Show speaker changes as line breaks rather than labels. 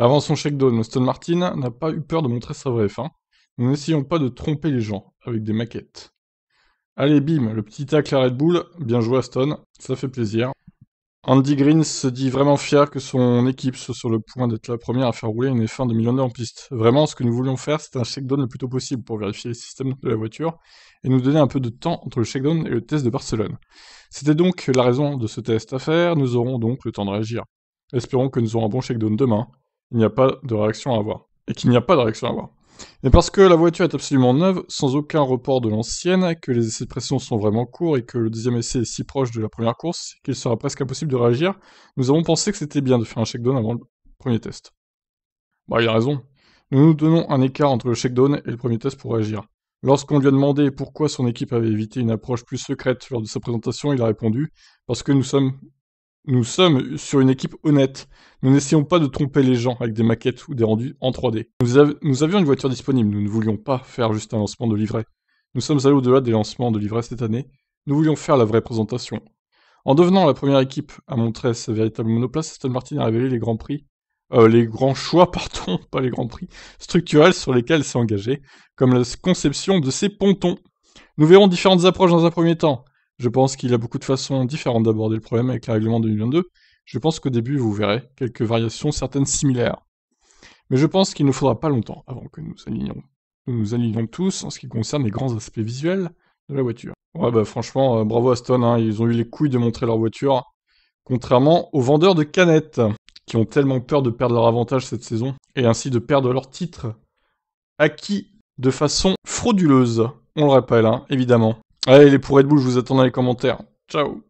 Avant son shakedown, Aston Martin n'a pas eu peur de montrer sa vraie fin. Nous n'essayons pas de tromper les gens avec des maquettes. Allez, bim, le petit tac, à Red Bull. Bien joué, Aston. Ça fait plaisir. Andy Green se dit vraiment fier que son équipe soit sur le point d'être la première à faire rouler une F1 de millionnaire en piste. Vraiment, ce que nous voulions faire, c'était un shakedown le plus tôt possible pour vérifier les systèmes de la voiture et nous donner un peu de temps entre le shakedown et le test de Barcelone. C'était donc la raison de ce test à faire. Nous aurons donc le temps de réagir. Espérons que nous aurons un bon shakedown demain il n'y a pas de réaction à avoir. Et qu'il n'y a pas de réaction à avoir. Et parce que la voiture est absolument neuve, sans aucun report de l'ancienne, que les essais de pression sont vraiment courts et que le deuxième essai est si proche de la première course qu'il sera presque impossible de réagir, nous avons pensé que c'était bien de faire un shakedown avant le premier test. Bah, il a raison. Nous nous donnons un écart entre le shakedown et le premier test pour réagir. Lorsqu'on lui a demandé pourquoi son équipe avait évité une approche plus secrète lors de sa présentation, il a répondu Parce que nous sommes nous sommes sur une équipe honnête. Nous n'essayons pas de tromper les gens avec des maquettes ou des rendus en 3D. Nous, avions une voiture disponible, nous ne voulions pas faire juste un lancement de livret. Nous sommes allés au-delà des lancements de livret cette année, nous voulions faire la vraie présentation. En devenant la première équipe à montrer sa véritable monoplace, Aston Martin a révélé les grands prix, euh, les grands choix, pardon, pas les grands prix, structurels sur lesquels s'est engagé, comme la conception de ses pontons. Nous verrons différentes approches dans un premier temps, je pense qu'il y a beaucoup de façons différentes d'aborder le problème avec le règlement 2022. Je pense qu'au début, vous verrez quelques variations, certaines similaires. Mais je pense qu'il ne faudra pas longtemps avant que nous alignions. Nous nous alignons tous en ce qui concerne les grands aspects visuels de la voiture. Ouais, bah franchement, euh, bravo Aston, hein. ils ont eu les couilles de montrer leur voiture, contrairement aux vendeurs de canettes, qui ont tellement peur de perdre leur avantage cette saison, et ainsi de perdre leur titre, acquis de façon frauduleuse, on le rappelle, hein, évidemment. Allez, les pour de Bull, je vous attends dans les commentaires. Ciao